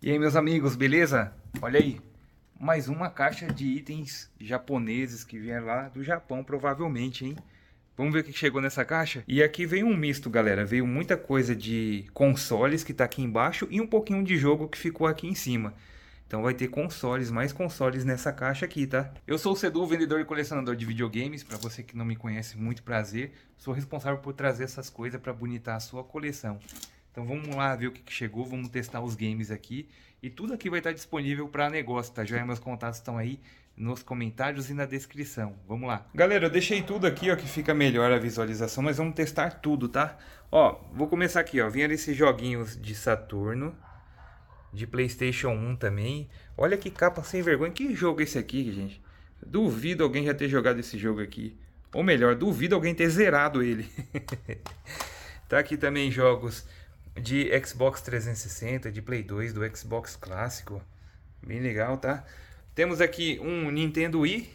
E aí, meus amigos, beleza? Olha aí, mais uma caixa de itens japoneses que vieram lá do Japão, provavelmente, hein? Vamos ver o que chegou nessa caixa? E aqui veio um misto, galera. Veio muita coisa de consoles que tá aqui embaixo e um pouquinho de jogo que ficou aqui em cima. Então vai ter consoles, mais consoles nessa caixa aqui, tá? Eu sou o Cedu, vendedor e colecionador de videogames. Para você que não me conhece, muito prazer. Sou responsável por trazer essas coisas para bonitar a sua coleção. Então vamos lá ver o que, que chegou, vamos testar os games aqui. E tudo aqui vai estar disponível para negócio, tá? Já meus contatos estão aí nos comentários e na descrição. Vamos lá. Galera, eu deixei tudo aqui, ó, que fica melhor a visualização, mas vamos testar tudo, tá? Ó, vou começar aqui, ó. Vieram esses joguinhos de Saturno, de PlayStation 1 também. Olha que capa sem vergonha. Que jogo é esse aqui, gente? Duvido alguém já ter jogado esse jogo aqui. Ou melhor, duvido alguém ter zerado ele. tá aqui também jogos de Xbox 360, de Play 2, do Xbox clássico. Bem legal, tá? Temos aqui um Nintendo Wii,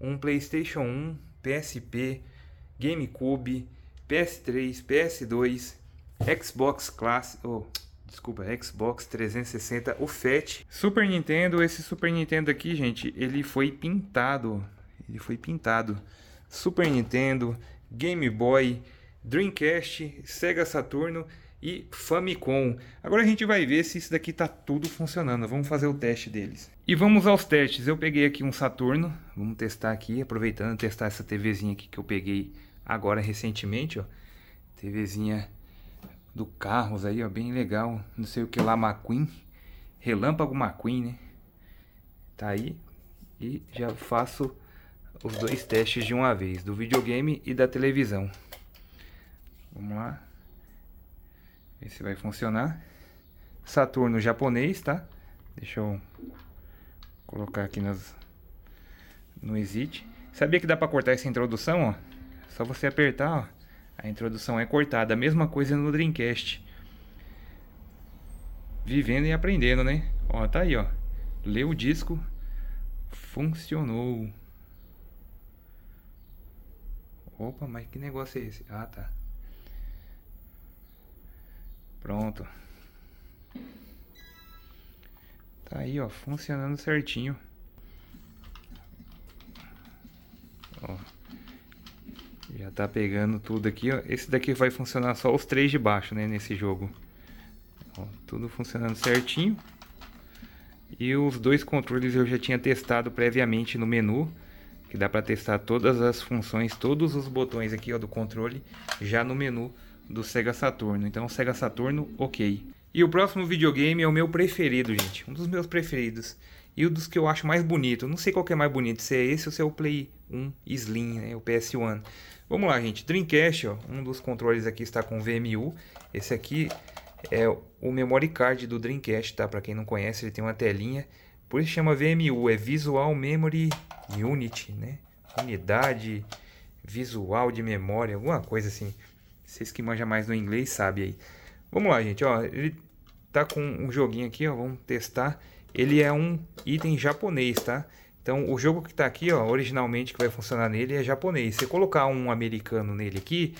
um PlayStation 1, PSP, GameCube, PS3, PS2, Xbox clássico, oh, desculpa, Xbox 360, o FET. Super Nintendo, esse Super Nintendo aqui, gente, ele foi pintado, ele foi pintado. Super Nintendo, Game Boy, Dreamcast, Sega Saturno e Famicom. Agora a gente vai ver se isso daqui tá tudo funcionando. Vamos fazer o teste deles. E vamos aos testes. Eu peguei aqui um Saturno. Vamos testar aqui, aproveitando testar essa TVzinha aqui que eu peguei agora recentemente, ó. TVzinha do Carros aí, ó, bem legal. Não sei o que lá, McQueen. Relâmpago McQueen, né? Tá aí. E já faço os dois testes de uma vez, do videogame e da televisão. Vamos lá. Ver se vai funcionar. Saturno japonês, tá? Deixa eu colocar aqui nas, no exit. Sabia que dá para cortar essa introdução, ó? Só você apertar, ó. A introdução é cortada. A mesma coisa no Dreamcast. Vivendo e aprendendo, né? Ó, tá aí, ó. Leu o disco. Funcionou. Opa, mas que negócio é esse? Ah, tá. Pronto. Tá aí, ó, funcionando certinho. Ó. Já tá pegando tudo aqui, ó. Esse daqui vai funcionar só os três de baixo, né, nesse jogo. Ó, tudo funcionando certinho. E os dois controles eu já tinha testado previamente no menu, que dá para testar todas as funções, todos os botões aqui ó, do controle já no menu do Sega Saturno. Então, Sega Saturno, ok. E o próximo videogame é o meu preferido, gente. Um dos meus preferidos. E o um dos que eu acho mais bonito. Não sei qual que é mais bonito, se é esse ou se é o Play 1 Slim, né? O PS1. Vamos lá, gente. Dreamcast, ó. Um dos controles aqui está com VMU. Esse aqui é o memory card do Dreamcast, tá? Para quem não conhece, ele tem uma telinha. Por isso chama VMU, é Visual Memory Unit, né? Unidade visual de memória, alguma coisa assim. Vocês que manjam mais no inglês sabem aí. Vamos lá, gente, ó. Ele tá com um joguinho aqui, ó. Vamos testar. Ele é um item japonês, tá? Então, o jogo que tá aqui, ó, originalmente que vai funcionar nele é japonês. Se colocar um americano nele aqui,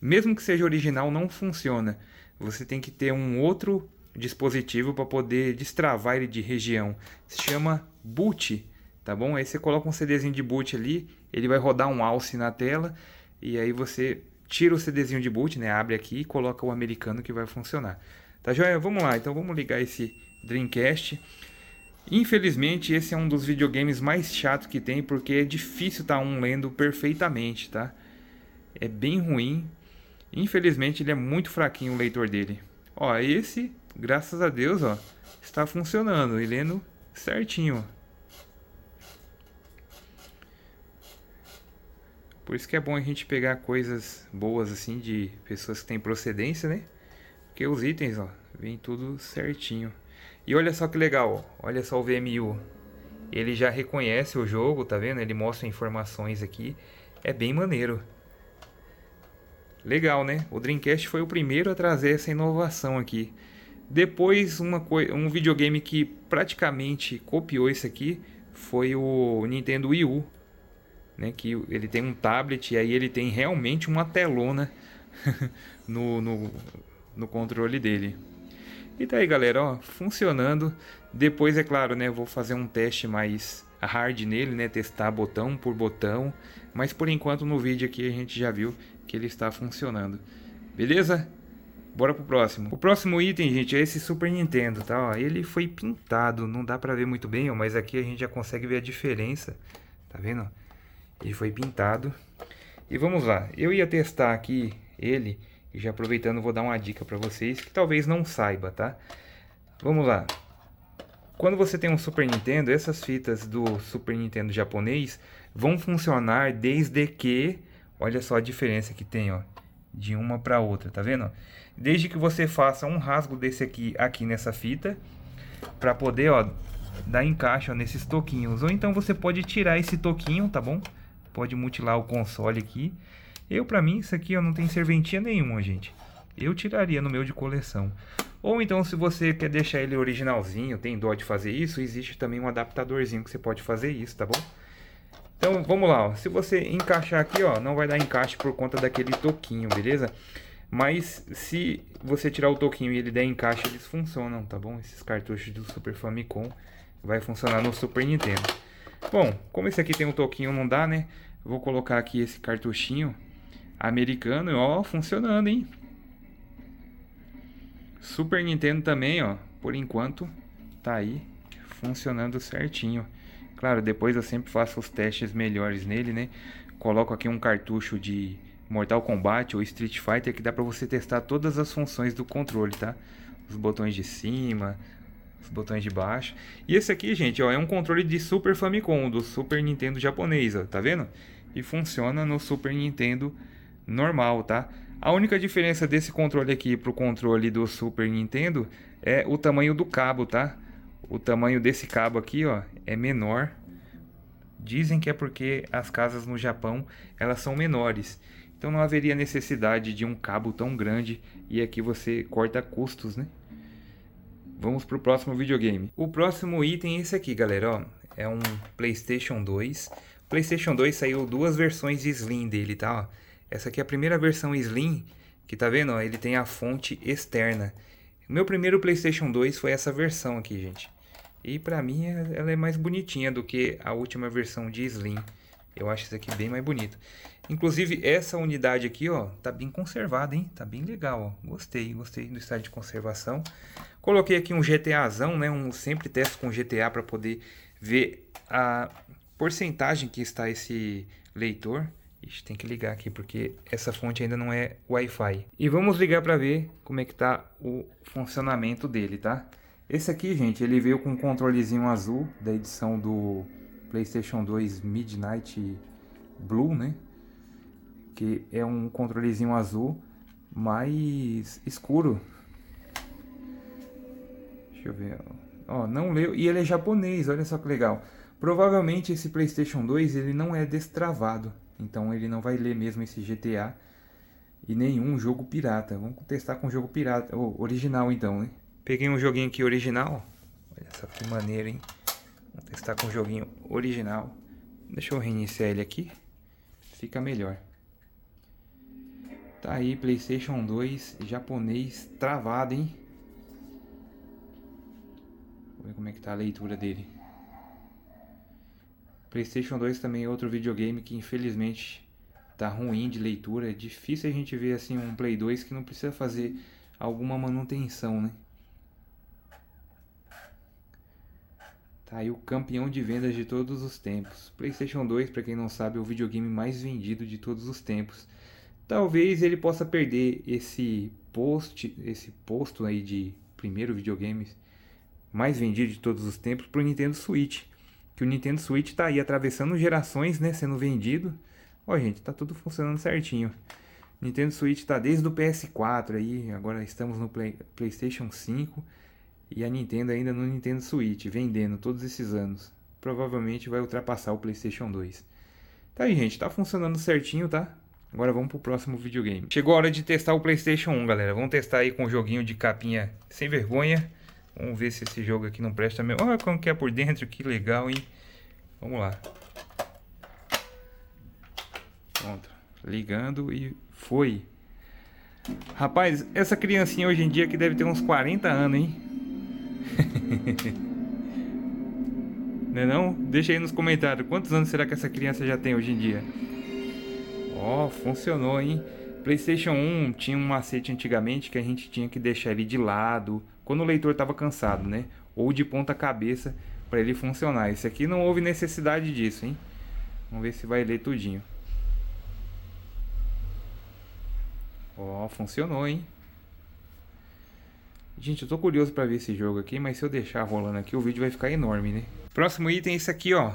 mesmo que seja original, não funciona. Você tem que ter um outro dispositivo para poder destravar ele de região. Se chama boot, tá bom? Aí você coloca um CDzinho de boot ali, ele vai rodar um alce na tela e aí você tira o CDzinho de boot, né? Abre aqui e coloca o americano que vai funcionar. Tá joia? Vamos lá, então vamos ligar esse Dreamcast. Infelizmente, esse é um dos videogames mais chato que tem, porque é difícil tá um lendo perfeitamente, tá? É bem ruim. Infelizmente, ele é muito fraquinho o leitor dele. Ó, esse, graças a Deus, ó, está funcionando e lendo certinho. Por isso que é bom a gente pegar coisas boas assim de pessoas que têm procedência, né? Porque os itens, ó, vem tudo certinho. E olha só que legal, ó. olha só o VMU. Ele já reconhece o jogo, tá vendo? Ele mostra informações aqui. É bem maneiro. Legal, né? O Dreamcast foi o primeiro a trazer essa inovação aqui. Depois, uma um videogame que praticamente copiou isso aqui foi o Nintendo Wii U né? Que ele tem um tablet e aí ele tem realmente uma telona no, no, no controle dele. E tá aí, galera, ó, funcionando. Depois, é claro, né, vou fazer um teste mais hard nele, né, testar botão por botão, mas por enquanto no vídeo aqui a gente já viu que ele está funcionando. Beleza? Bora pro próximo. O próximo item, gente, é esse Super Nintendo, tá? Ó, ele foi pintado, não dá pra ver muito bem, ó, mas aqui a gente já consegue ver a diferença, tá vendo? Ele foi pintado. E vamos lá. Eu ia testar aqui ele. E já aproveitando, vou dar uma dica para vocês que talvez não saiba, tá? Vamos lá. Quando você tem um Super Nintendo, essas fitas do Super Nintendo japonês vão funcionar desde que... Olha só a diferença que tem, ó. De uma para outra, tá vendo? Desde que você faça um rasgo desse aqui, aqui nessa fita. para poder, ó, dar encaixe ó, nesses toquinhos. Ou então você pode tirar esse toquinho, tá bom? pode mutilar o console aqui. Eu, para mim, isso aqui eu não tem serventia nenhuma, gente. Eu tiraria no meu de coleção. Ou então, se você quer deixar ele originalzinho, tem dó de fazer isso, existe também um adaptadorzinho que você pode fazer isso, tá bom? Então, vamos lá, ó. Se você encaixar aqui, ó, não vai dar encaixe por conta daquele toquinho, beleza? Mas se você tirar o toquinho e ele der encaixe, eles funcionam, tá bom? Esses cartuchos do Super Famicom vai funcionar no Super Nintendo. Bom, como esse aqui tem um toquinho, não dá, né? Vou colocar aqui esse cartuchinho americano, ó, funcionando, hein? Super Nintendo também, ó, por enquanto, tá aí funcionando certinho. Claro, depois eu sempre faço os testes melhores nele, né? Coloco aqui um cartucho de Mortal Kombat ou Street Fighter que dá para você testar todas as funções do controle, tá? Os botões de cima, os botões de baixo. E esse aqui, gente, ó, é um controle de Super Famicom, do Super Nintendo japonês, ó, tá vendo? E funciona no Super Nintendo normal, tá? A única diferença desse controle aqui pro controle do Super Nintendo é o tamanho do cabo, tá? O tamanho desse cabo aqui, ó, é menor. Dizem que é porque as casas no Japão, elas são menores. Então não haveria necessidade de um cabo tão grande e aqui você corta custos, né? vamos pro próximo videogame. O próximo item é esse aqui, galera, ó. É um PlayStation 2. PlayStation 2 saiu duas versões Slim dele, tá? Ó. Essa aqui é a primeira versão Slim, que tá vendo, ó, ele tem a fonte externa. meu primeiro PlayStation 2 foi essa versão aqui, gente. E pra mim ela é mais bonitinha do que a última versão de Slim. Eu acho isso aqui bem mais bonito. Inclusive, essa unidade aqui, ó, tá bem conservada, hein? Tá bem legal, ó. Gostei, gostei do estado de conservação. Coloquei aqui um GTAzão, né? Um, sempre teste com GTA para poder ver a porcentagem que está esse leitor. Ixi, tem que ligar aqui, porque essa fonte ainda não é Wi-Fi. E vamos ligar para ver como é que tá o funcionamento dele, tá? Esse aqui, gente, ele veio com um controlezinho azul da edição do PlayStation 2 Midnight Blue, né? Que é um controlezinho azul mais escuro. Deixa eu ver. Ó, não leu. E ele é japonês, olha só que legal. Provavelmente esse PlayStation 2 ele não é destravado, então ele não vai ler mesmo esse GTA e nenhum jogo pirata. Vamos testar com jogo pirata, ou original então, né? Peguei um joguinho aqui original. Olha só que maneiro, hein? Vamos testar com um joguinho original. Deixa eu reiniciar ele aqui. Fica melhor. Tá aí, PlayStation 2 japonês travado, hein? Vou ver como é que tá a leitura dele. PlayStation 2 também é outro videogame que infelizmente tá ruim de leitura. É difícil a gente ver assim um Play 2 que não precisa fazer alguma manutenção, né? o campeão de vendas de todos os tempos. PlayStation 2, para quem não sabe, é o videogame mais vendido de todos os tempos. Talvez ele possa perder esse post, esse posto aí de primeiro videogame mais vendido de todos os tempos para o Nintendo Switch, que o Nintendo Switch está aí atravessando gerações, né, sendo vendido. Ó, gente, tá tudo funcionando certinho. Nintendo Switch está desde o PS4 aí, agora estamos no Play, PlayStation 5 e a Nintendo ainda no Nintendo Switch, vendendo todos esses anos. Provavelmente vai ultrapassar o PlayStation 2. Tá aí, gente, tá funcionando certinho, tá? Agora vamos pro próximo videogame. Chegou a hora de testar o PlayStation 1, galera. Vamos testar aí com o um joguinho de capinha sem vergonha. Vamos ver se esse jogo aqui não presta mesmo. Olha como que é por dentro, que legal, hein? Vamos lá. Pronto. Ligando e foi. Rapaz, essa criancinha hoje em dia que deve ter uns 40 anos, hein? né não, não? Deixa aí nos comentários. Quantos anos será que essa criança já tem hoje em dia? Ó, oh, funcionou, hein? PlayStation 1 tinha um macete antigamente que a gente tinha que deixar ele de lado quando o leitor estava cansado, né? Ou de ponta cabeça para ele funcionar. Esse aqui não houve necessidade disso, hein? Vamos ver se vai ler tudinho. Ó, oh, funcionou, hein? Gente, eu tô curioso para ver esse jogo aqui, mas se eu deixar rolando aqui, o vídeo vai ficar enorme, né? Próximo item é esse aqui, ó.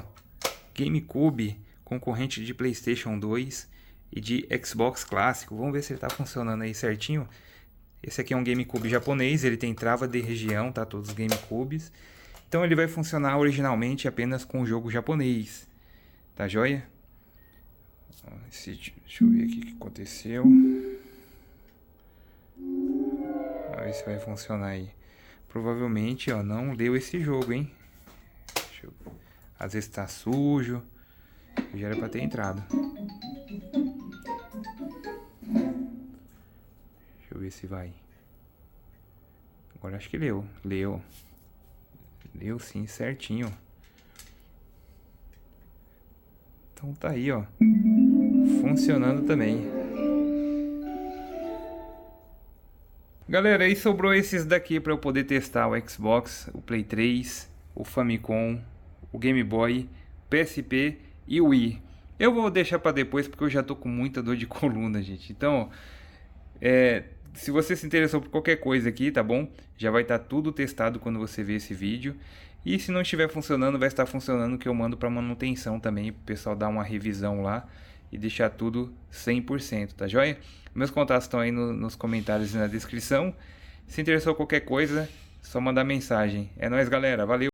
GameCube, concorrente de PlayStation 2 e de Xbox clássico. Vamos ver se ele tá funcionando aí certinho. Esse aqui é um GameCube japonês, ele tem trava de região, tá? Todos os GameCubes. Então ele vai funcionar originalmente apenas com o jogo japonês. Tá joia? Esse, deixa eu ver aqui o que aconteceu ver se vai funcionar aí. Provavelmente, ó, não leu esse jogo, hein? Eu... Às vezes tá sujo. Já era pra ter entrado. Deixa eu ver se vai. Agora acho que leu. Leu. Leu sim, certinho. Então tá aí, ó. Funcionando também. Galera, aí sobrou esses daqui para eu poder testar o Xbox, o Play 3, o Famicom, o Game Boy, PSP e o Wii. Eu vou deixar para depois porque eu já tô com muita dor de coluna, gente. Então, é, se você se interessou por qualquer coisa aqui, tá bom? Já vai estar tá tudo testado quando você ver esse vídeo. E se não estiver funcionando, vai estar funcionando que eu mando para manutenção também, pro pessoal dar uma revisão lá e deixar tudo 100%, tá joia? Meus contatos estão aí no, nos comentários e na descrição. Se interessou qualquer coisa, só mandar mensagem. É nóis, galera. Valeu!